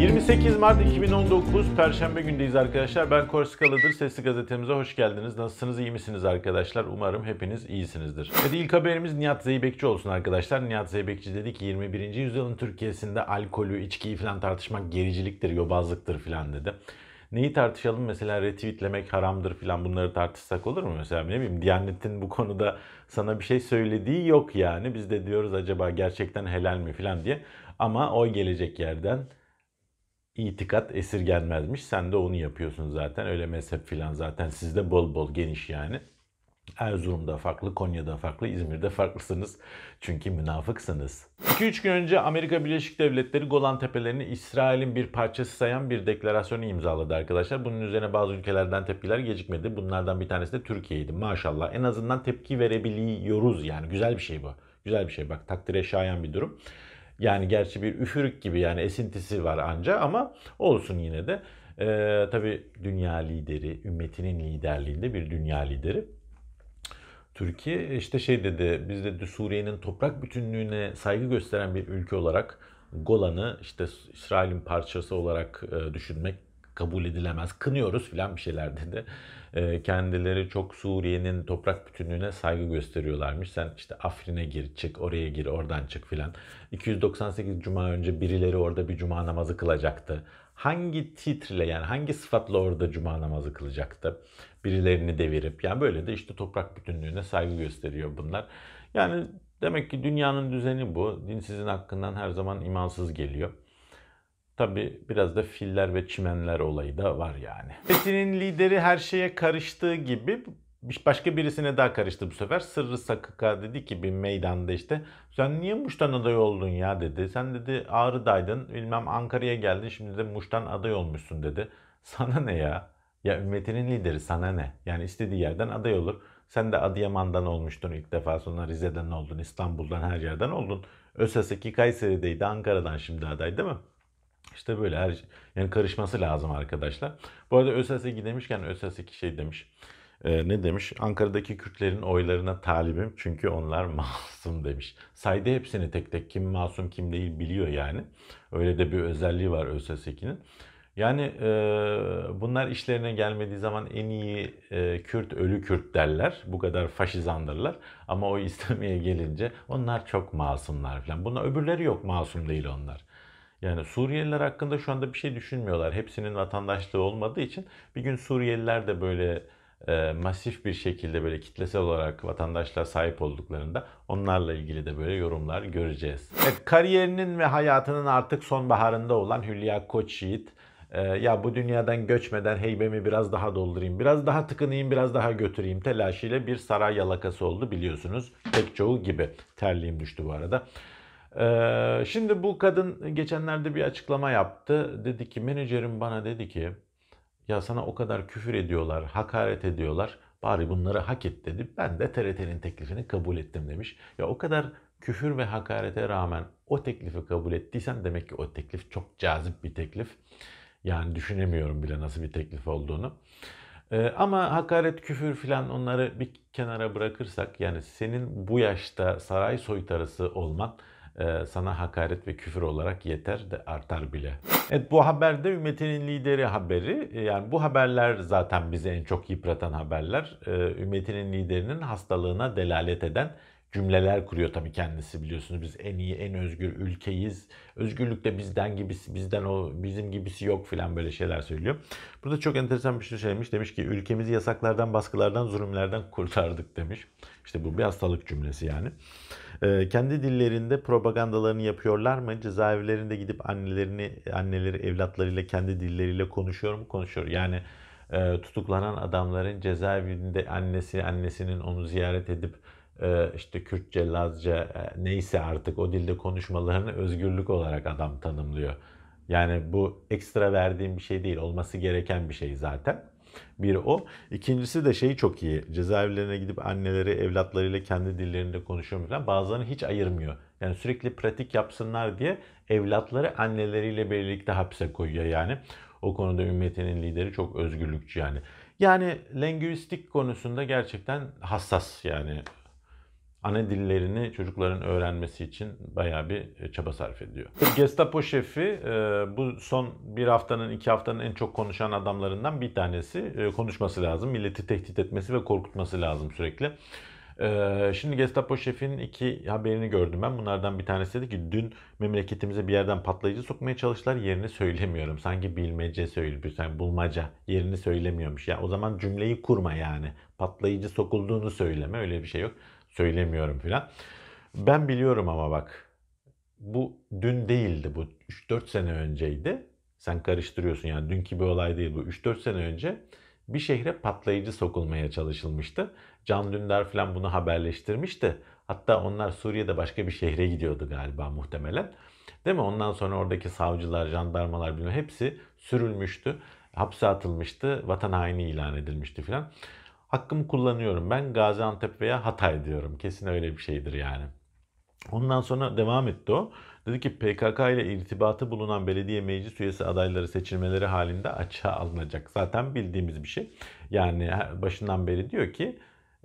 28 Mart 2019 Perşembe gündeyiz arkadaşlar. Ben Korsikalıdır. Sesli Gazetemize hoş geldiniz. Nasılsınız? İyi misiniz arkadaşlar? Umarım hepiniz iyisinizdir. Hadi ilk haberimiz Nihat Zeybekçi olsun arkadaşlar. Nihat Zeybekçi dedi ki 21. yüzyılın Türkiye'sinde alkolü, içkiyi falan tartışmak gericiliktir, yobazlıktır falan dedi. Neyi tartışalım mesela retweetlemek haramdır filan bunları tartışsak olur mu? Mesela ne bileyim Diyanet'in bu konuda sana bir şey söylediği yok yani. Biz de diyoruz acaba gerçekten helal mi filan diye. Ama o gelecek yerden itikat esirgenmezmiş. Sen de onu yapıyorsun zaten. Öyle mezhep filan zaten sizde bol bol geniş yani. Erzurum'da farklı, Konya'da farklı, İzmir'de farklısınız. Çünkü münafıksınız. 2-3 gün önce Amerika Birleşik Devletleri Golan Tepelerini İsrail'in bir parçası sayan bir deklarasyonu imzaladı arkadaşlar. Bunun üzerine bazı ülkelerden tepkiler gecikmedi. Bunlardan bir tanesi de Türkiye'ydi maşallah. En azından tepki verebiliyoruz yani. Güzel bir şey bu. Güzel bir şey bak takdire şayan bir durum. Yani gerçi bir üfürük gibi yani esintisi var anca ama olsun yine de. Ee, tabii dünya lideri, ümmetinin liderliğinde bir dünya lideri Türkiye e, işte şey dedi biz de Suriye'nin toprak bütünlüğüne saygı gösteren bir ülke olarak Golan'ı işte İsrail'in parçası olarak e, düşünmek kabul edilemez. Kınıyoruz filan bir şeyler dedi. E, kendileri çok Suriye'nin toprak bütünlüğüne saygı gösteriyorlarmış. Sen işte Afrin'e gir, çık, oraya gir, oradan çık filan. 298 cuma önce birileri orada bir cuma namazı kılacaktı hangi titre yani hangi sıfatla orada cuma namazı kılacaktı? Birilerini devirip yani böyle de işte toprak bütünlüğüne saygı gösteriyor bunlar. Yani demek ki dünyanın düzeni bu. Din sizin hakkından her zaman imansız geliyor. Tabi biraz da filler ve çimenler olayı da var yani. Fethi'nin lideri her şeye karıştığı gibi başka birisine daha karıştı bu sefer. Sırrı Sakıka dedi ki bir meydanda işte sen niye Muş'tan aday oldun ya dedi. Sen dedi Ağrı'daydın bilmem Ankara'ya geldin şimdi de Muş'tan aday olmuşsun dedi. Sana ne ya? Ya ümmetinin lideri sana ne? Yani istediği yerden aday olur. Sen de Adıyaman'dan olmuştun ilk defa sonra Rize'den oldun, İstanbul'dan her yerden oldun. Öseseki Kayseri'deydi, Ankara'dan şimdi aday değil mi? İşte böyle her şey. yani karışması lazım arkadaşlar. Bu arada ÖSS'e demişken ÖSS şey demiş. Ee, ne demiş? Ankara'daki Kürtlerin oylarına talibim çünkü onlar masum demiş. Saydı hepsini tek tek kim masum kim değil biliyor yani. Öyle de bir özelliği var ÖSS'kinin. Yani e, bunlar işlerine gelmediği zaman en iyi e, Kürt ölü Kürt derler. Bu kadar faşizandırlar. Ama o istemeye gelince onlar çok masumlar falan. Buna öbürleri yok masum değil onlar. Yani Suriyeliler hakkında şu anda bir şey düşünmüyorlar. Hepsinin vatandaşlığı olmadığı için bir gün Suriyeliler de böyle e, masif bir şekilde böyle kitlesel olarak vatandaşlar sahip olduklarında onlarla ilgili de böyle yorumlar göreceğiz. E, kariyerinin ve hayatının artık sonbaharında olan Hülya Koçyiğit e, ya bu dünyadan göçmeden heybemi biraz daha doldurayım, biraz daha tıkınayım, biraz daha götüreyim telaşıyla bir saray yalakası oldu biliyorsunuz. Pek çoğu gibi. Terliğim düştü bu arada. E, şimdi bu kadın geçenlerde bir açıklama yaptı. Dedi ki menajerim bana dedi ki ya sana o kadar küfür ediyorlar, hakaret ediyorlar. Bari bunları hak et dedi. Ben de TRT'nin teklifini kabul ettim demiş. Ya o kadar küfür ve hakarete rağmen o teklifi kabul ettiysen demek ki o teklif çok cazip bir teklif. Yani düşünemiyorum bile nasıl bir teklif olduğunu. Ee, ama hakaret, küfür filan onları bir kenara bırakırsak yani senin bu yaşta saray soytarısı olman e, sana hakaret ve küfür olarak yeter de artar bile. Evet bu haberde Ümmetinin lideri haberi e, yani bu haberler zaten bizi en çok yıpratan haberler. E, Ümmetinin liderinin hastalığına delalet eden cümleler kuruyor tabii kendisi biliyorsunuz biz en iyi en özgür ülkeyiz. Özgürlük de bizden gibisi bizden o bizim gibisi yok filan böyle şeyler söylüyor. Burada çok enteresan bir şey söylemiş. Demiş ki ülkemizi yasaklardan, baskılardan, zulümlerden kurtardık demiş. İşte bu bir hastalık cümlesi yani. Ee, kendi dillerinde propagandalarını yapıyorlar mı? Cezaevlerinde gidip annelerini, anneleri evlatlarıyla kendi dilleriyle konuşuyor mu? Konuşuyor. Yani e, tutuklanan adamların cezaevinde annesi, annesinin onu ziyaret edip e, işte Kürtçe, Lazca e, neyse artık o dilde konuşmalarını özgürlük olarak adam tanımlıyor. Yani bu ekstra verdiğim bir şey değil. Olması gereken bir şey zaten. Biri o. İkincisi de şeyi çok iyi. Cezaevlerine gidip anneleri evlatlarıyla kendi dillerinde konuşuyor falan. Bazılarını hiç ayırmıyor. Yani sürekli pratik yapsınlar diye evlatları anneleriyle birlikte hapse koyuyor yani. O konuda ümmetinin lideri çok özgürlükçü yani. Yani lingüistik konusunda gerçekten hassas yani ana dillerini çocukların öğrenmesi için bayağı bir e, çaba sarf ediyor. E, Gestapo şefi e, bu son bir haftanın iki haftanın en çok konuşan adamlarından bir tanesi. Konuşması lazım. Milleti tehdit etmesi ve korkutması lazım sürekli. Şimdi Gestapo şefinin iki haberini gördüm ben. Bunlardan bir tanesi dedi ki dün memleketimize bir yerden patlayıcı sokmaya çalıştılar. Yerini söylemiyorum. Sanki bilmece söylüyor. Yani bulmaca yerini söylemiyormuş. Ya o zaman cümleyi kurma yani. Patlayıcı sokulduğunu söyleme öyle bir şey yok söylemiyorum filan. Ben biliyorum ama bak bu dün değildi bu 3-4 sene önceydi. Sen karıştırıyorsun yani dünkü bir olay değil bu 3-4 sene önce bir şehre patlayıcı sokulmaya çalışılmıştı. Can Dündar falan bunu haberleştirmişti. Hatta onlar Suriye'de başka bir şehre gidiyordu galiba muhtemelen. Değil mi? Ondan sonra oradaki savcılar, jandarmalar bilmem hepsi sürülmüştü. Hapse atılmıştı. Vatan haini ilan edilmişti filan hakkımı kullanıyorum. Ben Gaziantep veya Hatay diyorum. Kesin öyle bir şeydir yani. Ondan sonra devam etti o. Dedi ki PKK ile irtibatı bulunan belediye meclis üyesi adayları seçilmeleri halinde açığa alınacak. Zaten bildiğimiz bir şey. Yani başından beri diyor ki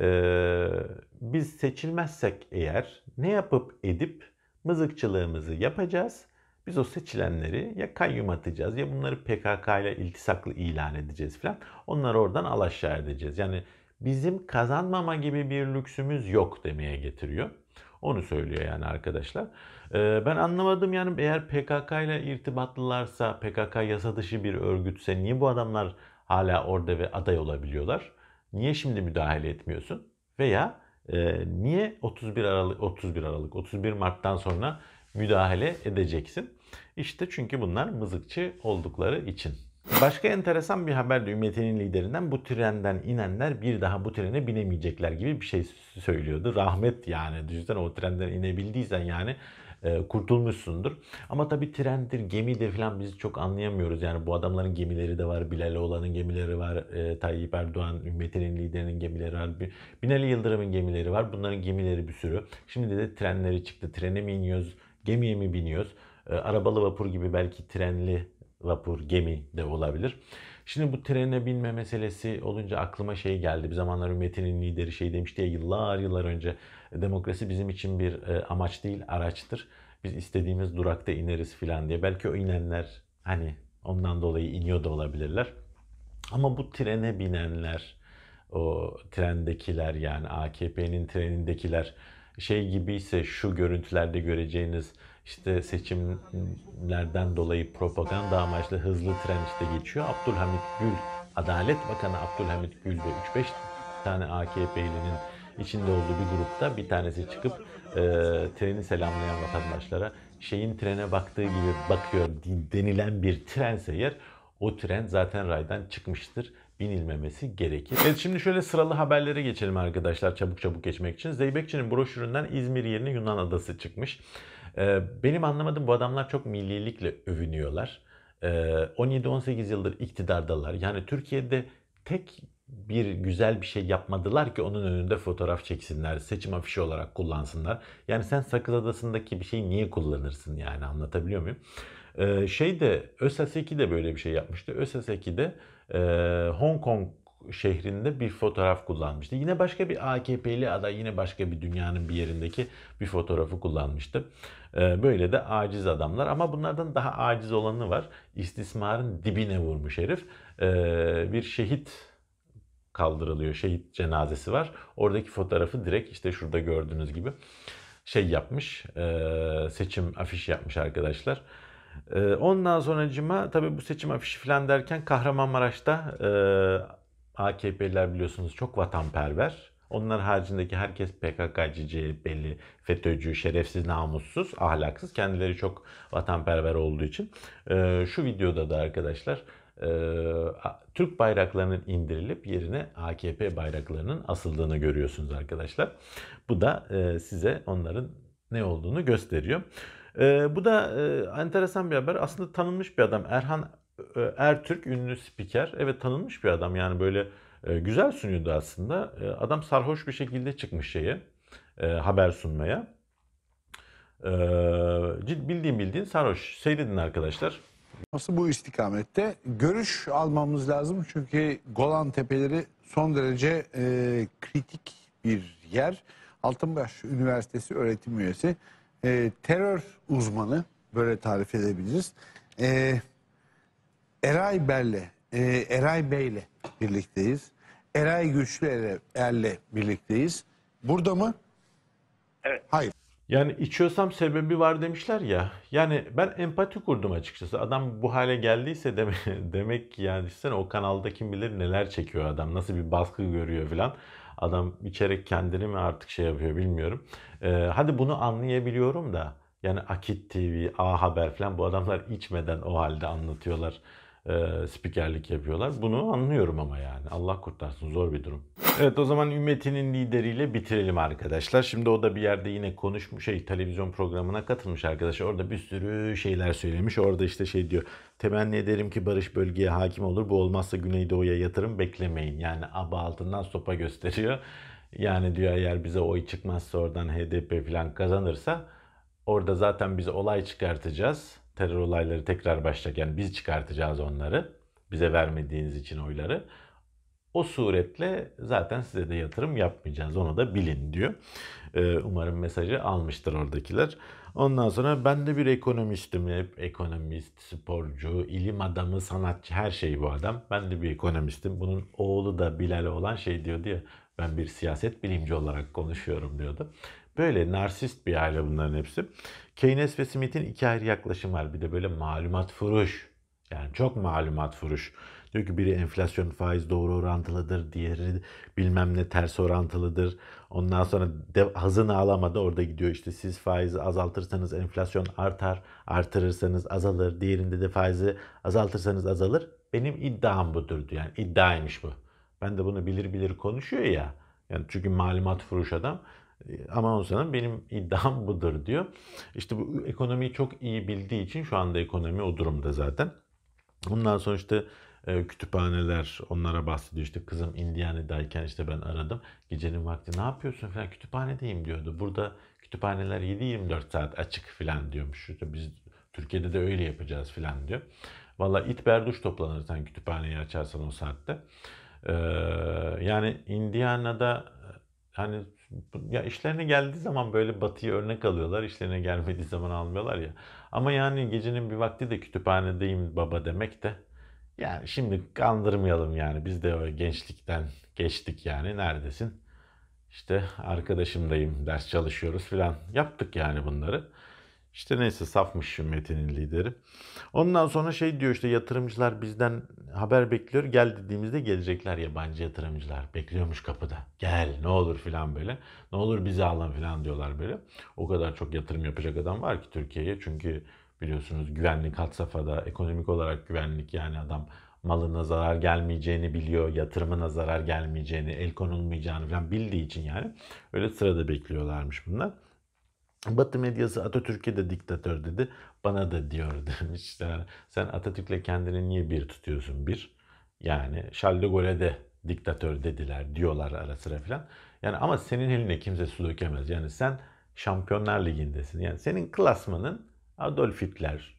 e, biz seçilmezsek eğer ne yapıp edip mızıkçılığımızı yapacağız biz o seçilenleri ya kayyum atacağız ya bunları PKK ile iltisaklı ilan edeceğiz falan. Onları oradan alaşağı edeceğiz. Yani bizim kazanmama gibi bir lüksümüz yok demeye getiriyor. Onu söylüyor yani arkadaşlar. Ee, ben anlamadım yani eğer PKK ile irtibatlılarsa, PKK yasa dışı bir örgütse niye bu adamlar hala orada ve aday olabiliyorlar? Niye şimdi müdahale etmiyorsun? Veya e, niye 31 Aralık 31 Aralık 31 Mart'tan sonra müdahale edeceksin. İşte çünkü bunlar mızıkçı oldukları için. Başka enteresan bir haber de Ümmetinin liderinden bu trenden inenler bir daha bu trene binemeyecekler gibi bir şey söylüyordu. Rahmet yani düşünsene o trenden inebildiysen yani e, kurtulmuşsundur. Ama tabii trendir, gemidir falan biz çok anlayamıyoruz. Yani bu adamların gemileri de var. Bilal Oğlan'ın gemileri var. E, Tayyip Erdoğan, Ümmetinin liderinin gemileri var. Binali Yıldırım'ın gemileri var. Bunların gemileri bir sürü. Şimdi de trenleri çıktı. Trene mi iniyoruz? gemiye mi biniyoruz? E, arabalı vapur gibi belki trenli vapur, gemi de olabilir. Şimdi bu trene binme meselesi olunca aklıma şey geldi. Bir zamanlar ümmetinin lideri şey demişti ya yıllar yıllar önce demokrasi bizim için bir e, amaç değil araçtır. Biz istediğimiz durakta ineriz filan diye. Belki o inenler hani ondan dolayı iniyor da olabilirler. Ama bu trene binenler, o trendekiler yani AKP'nin trenindekiler şey gibiyse şu görüntülerde göreceğiniz işte seçimlerden dolayı propaganda amaçlı hızlı tren işte geçiyor. Abdülhamit Gül, Adalet Bakanı Abdülhamit Gül ve 3-5 tane AKP'linin içinde olduğu bir grupta bir tanesi çıkıp e, treni selamlayan vatandaşlara şeyin trene baktığı gibi bakıyor denilen bir trense yer o tren zaten raydan çıkmıştır binilmemesi gerekir. Evet şimdi şöyle sıralı haberlere geçelim arkadaşlar çabuk çabuk geçmek için. Zeybekçi'nin broşüründen İzmir yerine Yunan adası çıkmış. Ee, benim anlamadığım bu adamlar çok millilikle övünüyorlar. Ee, 17-18 yıldır iktidardalar. Yani Türkiye'de tek bir güzel bir şey yapmadılar ki onun önünde fotoğraf çeksinler, seçim afişi olarak kullansınlar. Yani sen Sakız Adası'ndaki bir şeyi niye kullanırsın yani anlatabiliyor muyum? Ee, şey de öss de böyle bir şey yapmıştı. ÖSS2 de e, Hong Kong şehrinde bir fotoğraf kullanmıştı. Yine başka bir AKP'li aday yine başka bir dünyanın bir yerindeki bir fotoğrafı kullanmıştı. Ee, böyle de aciz adamlar ama bunlardan daha aciz olanı var. İstismarın dibine vurmuş herif. Ee, bir şehit kaldırılıyor. Şehit cenazesi var. Oradaki fotoğrafı direkt işte şurada gördüğünüz gibi şey yapmış. Seçim afiş yapmış arkadaşlar. E, ondan sonracıma tabii bu seçim afişi falan derken Kahramanmaraş'ta e, AKP'liler biliyorsunuz çok vatanperver. Onlar haricindeki herkes PKK'cı, CHP'li, FETÖ'cü, şerefsiz, namussuz, ahlaksız. Kendileri çok vatanperver olduğu için. E, şu videoda da arkadaşlar e, Türk bayraklarının indirilip yerine AKP bayraklarının asıldığını görüyorsunuz arkadaşlar. Bu da e, size onların ne olduğunu gösteriyor. E, bu da e, enteresan bir haber. Aslında tanınmış bir adam. Erhan e, Ertürk ünlü spiker. Evet tanınmış bir adam yani böyle e, güzel sunuyordu aslında. E, adam sarhoş bir şekilde çıkmış şeyi e, haber sunmaya. E, bildiğin bildiğin sarhoş. Seyredin arkadaşlar. Nasıl bu istikamette görüş almamız lazım çünkü Golan Tepeleri son derece e, kritik bir yer. Altınbaş Üniversitesi öğretim üyesi e, terör uzmanı böyle tarif edebiliriz. E, Eray Berle, e, Eray Bey'le birlikteyiz. Eray Güçlü Er'le birlikteyiz. Burada mı? Evet. Hayır. Yani içiyorsam sebebi var demişler ya. Yani ben empati kurdum açıkçası. Adam bu hale geldiyse deme, demek ki yani düşünsene o kanalda kim bilir neler çekiyor adam. Nasıl bir baskı görüyor filan. Adam içerek kendini mi artık şey yapıyor bilmiyorum. Ee, hadi bunu anlayabiliyorum da yani Akit TV, A Haber falan bu adamlar içmeden o halde anlatıyorlar e, spikerlik yapıyorlar. Bunu anlıyorum ama yani. Allah kurtarsın zor bir durum. Evet o zaman ümmetinin lideriyle bitirelim arkadaşlar. Şimdi o da bir yerde yine konuşmuş şey televizyon programına katılmış arkadaşlar. Orada bir sürü şeyler söylemiş. Orada işte şey diyor. Temenni ederim ki barış bölgeye hakim olur. Bu olmazsa Güneydoğu'ya yatırım beklemeyin. Yani aba altından sopa gösteriyor. Yani diyor eğer bize oy çıkmazsa oradan HDP falan kazanırsa orada zaten biz olay çıkartacağız terör olayları tekrar başlayacak. Yani biz çıkartacağız onları. Bize vermediğiniz için oyları. O suretle zaten size de yatırım yapmayacağız. Onu da bilin diyor. Ee, umarım mesajı almıştır oradakiler. Ondan sonra ben de bir ekonomistim. Hep ekonomist, sporcu, ilim adamı, sanatçı her şey bu adam. Ben de bir ekonomistim. Bunun oğlu da Bilal olan şey diyor ya. Ben bir siyaset bilimci olarak konuşuyorum diyordu. Böyle narsist bir aile bunların hepsi. Keynes ve Smith'in iki ayrı yaklaşım var. Bir de böyle malumat furuş. Yani çok malumat furuş. Diyor ki biri enflasyon faiz doğru orantılıdır. Diğeri bilmem ne ters orantılıdır. Ondan sonra de, hazını alamadı. Orada gidiyor işte siz faizi azaltırsanız enflasyon artar. Artırırsanız azalır. Diğerinde de faizi azaltırsanız azalır. Benim iddiam budur diyor. Yani iddiaymış bu. Ben de bunu bilir bilir konuşuyor ya. Yani çünkü malumat furuş adam. Ama o Hanım benim iddiam budur diyor. İşte bu ekonomiyi çok iyi bildiği için şu anda ekonomi o durumda zaten. Bundan sonra işte e, kütüphaneler onlara bahsediyor. İşte kızım Indiana'dayken işte ben aradım. Gecenin vakti ne yapıyorsun falan kütüphanedeyim diyordu. Burada kütüphaneler 7-24 saat açık falan diyormuş. İşte biz Türkiye'de de öyle yapacağız falan diyor. Valla it berduş toplanır sen kütüphaneyi açarsan o saatte. Ee, yani Indiana'da hani ya işlerine geldiği zaman böyle Batı'yı örnek alıyorlar. İşlerine gelmediği zaman almıyorlar ya. Ama yani gecenin bir vakti de kütüphanedeyim baba demek de yani şimdi kandırmayalım yani. Biz de öyle gençlikten geçtik yani. Neredesin? İşte arkadaşımdayım, ders çalışıyoruz filan. Yaptık yani bunları. İşte neyse safmış şu Metin'in lideri. Ondan sonra şey diyor işte yatırımcılar bizden haber bekliyor. Gel dediğimizde gelecekler yabancı yatırımcılar. Bekliyormuş kapıda. Gel ne olur filan böyle. Ne olur bizi alın filan diyorlar böyle. O kadar çok yatırım yapacak adam var ki Türkiye'ye. Çünkü biliyorsunuz güvenlik hat safhada. Ekonomik olarak güvenlik yani adam malına zarar gelmeyeceğini biliyor, yatırımına zarar gelmeyeceğini, el konulmayacağını falan bildiği için yani öyle sırada bekliyorlarmış bunlar. Batı medyası Atatürk'e de diktatör dedi. Bana da diyor demişler. Sen Atatürk'le kendini niye bir tutuyorsun bir? Yani Charles de Gaulle'e de diktatör dediler diyorlar ara sıra filan. Yani ama senin eline kimse su dökemez. Yani sen Şampiyonlar Ligi'ndesin. Yani senin klasmanın Adolf Hitler,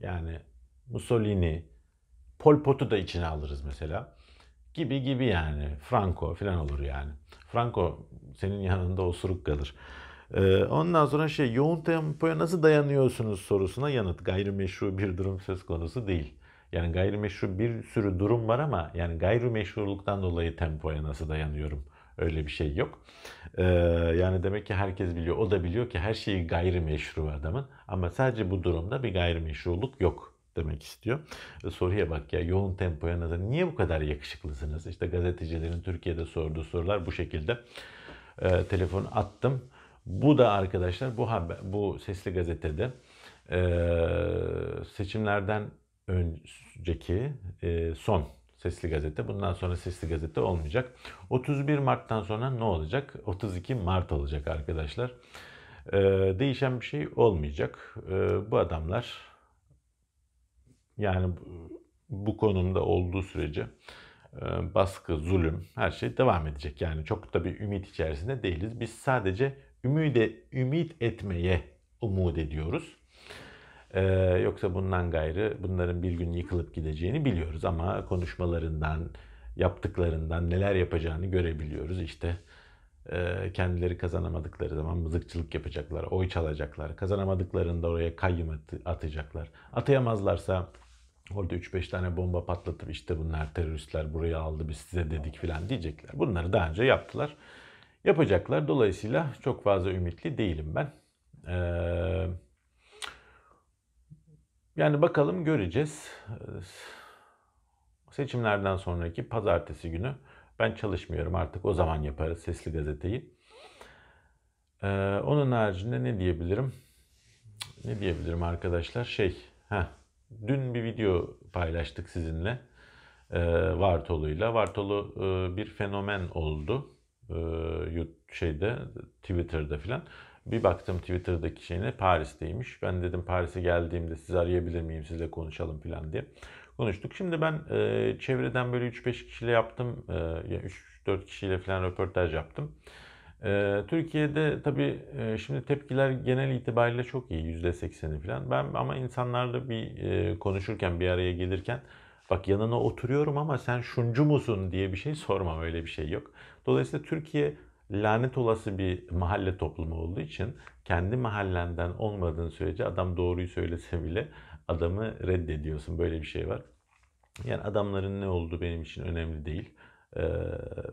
yani Mussolini, Pol Pot'u da içine alırız mesela. Gibi gibi yani. Franco filan olur yani. Franco senin yanında osuruk kalır. Ee, ondan sonra şey yoğun tempoya nasıl dayanıyorsunuz sorusuna yanıt gayrimeşru bir durum söz konusu değil. Yani gayrimeşru bir sürü durum var ama yani gayrimeşruluktan dolayı tempoya nasıl dayanıyorum öyle bir şey yok. Ee, yani demek ki herkes biliyor. O da biliyor ki her şeyi gayrimeşru adamın ama sadece bu durumda bir gayrimeşruluk yok demek istiyor. Ee, soruya bak ya yoğun tempoya nazar niye bu kadar yakışıklısınız? İşte gazetecilerin Türkiye'de sorduğu sorular bu şekilde. Ee, telefon attım. Bu da arkadaşlar bu haber, bu sesli gazetede e, seçimlerden önceki e, son sesli gazete. Bundan sonra sesli gazete olmayacak. 31 Mart'tan sonra ne olacak? 32 Mart olacak arkadaşlar. E, değişen bir şey olmayacak. E, bu adamlar yani bu konumda olduğu sürece baskı, zulüm her şey devam edecek. Yani çok da bir ümit içerisinde değiliz. Biz sadece ümide, ümit etmeye umut ediyoruz. Ee, yoksa bundan gayrı bunların bir gün yıkılıp gideceğini biliyoruz ama konuşmalarından, yaptıklarından neler yapacağını görebiliyoruz. İşte e, kendileri kazanamadıkları zaman mızıkçılık yapacaklar, oy çalacaklar. Kazanamadıklarında oraya kayyum at- atacaklar. Atayamazlarsa orada 3-5 tane bomba patlatıp işte bunlar teröristler burayı aldı biz size dedik filan diyecekler. Bunları daha önce yaptılar yapacaklar. Dolayısıyla çok fazla ümitli değilim ben. Ee, yani bakalım göreceğiz. Ee, seçimlerden sonraki pazartesi günü ben çalışmıyorum artık o zaman yaparız sesli gazeteyi. Ee, onun haricinde ne diyebilirim? Ne diyebilirim arkadaşlar? Şey, heh, dün bir video paylaştık sizinle e, Vartolu'yla. Vartolu e, bir fenomen oldu. E, şeyde Twitter'da filan. Bir baktım Twitter'daki şeyine Paris'teymiş. Ben dedim Paris'e geldiğimde sizi arayabilir miyim sizle konuşalım filan diye konuştuk. Şimdi ben e, çevreden böyle 3-5 kişiyle yaptım. E, 3-4 kişiyle filan röportaj yaptım. E, Türkiye'de tabii e, şimdi tepkiler genel itibariyle çok iyi. %80'i filan. Ben ama insanlarla bir e, konuşurken bir araya gelirken bak yanına oturuyorum ama sen şuncu musun diye bir şey sormam öyle bir şey yok. Dolayısıyla Türkiye lanet olası bir mahalle toplumu olduğu için kendi mahallenden olmadığın sürece adam doğruyu söylese bile adamı reddediyorsun. Böyle bir şey var. Yani adamların ne olduğu benim için önemli değil. Ee,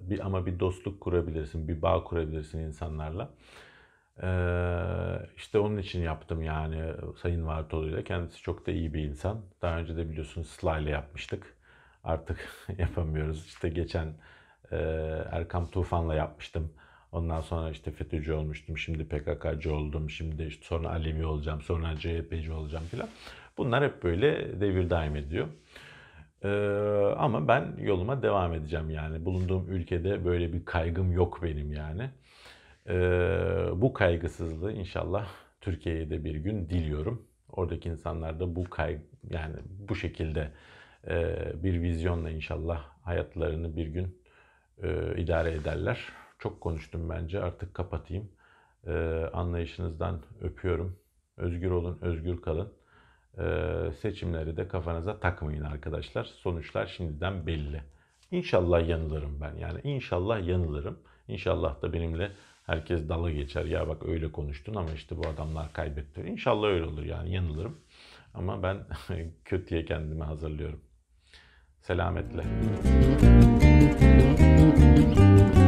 bir ama bir dostluk kurabilirsin, bir bağ kurabilirsin insanlarla. Ee, işte onun için yaptım yani Sayın Vartolu ile. Kendisi çok da iyi bir insan. Daha önce de biliyorsunuz Sly ile yapmıştık. Artık yapamıyoruz. İşte geçen e, Erkam Tufan'la yapmıştım. Ondan sonra işte FETÖ'cü olmuştum, şimdi PKK'cı oldum, şimdi işte sonra Alevi olacağım, sonra CHP'ci olacağım filan. Bunlar hep böyle devir daim ediyor. Ee, ama ben yoluma devam edeceğim yani. Bulunduğum ülkede böyle bir kaygım yok benim yani. Ee, bu kaygısızlığı inşallah Türkiye'ye de bir gün diliyorum. Oradaki insanlar da bu kay yani bu şekilde e, bir vizyonla inşallah hayatlarını bir gün e, idare ederler. Çok konuştum bence artık kapatayım. Ee, anlayışınızdan öpüyorum. Özgür olun, özgür kalın. Ee, seçimleri de kafanıza takmayın arkadaşlar. Sonuçlar şimdiden belli. İnşallah yanılırım ben yani. inşallah yanılırım. İnşallah da benimle Herkes dala geçer. Ya bak öyle konuştun ama işte bu adamlar kaybetti. İnşallah öyle olur yani yanılırım. Ama ben kötüye kendimi hazırlıyorum. Selametle.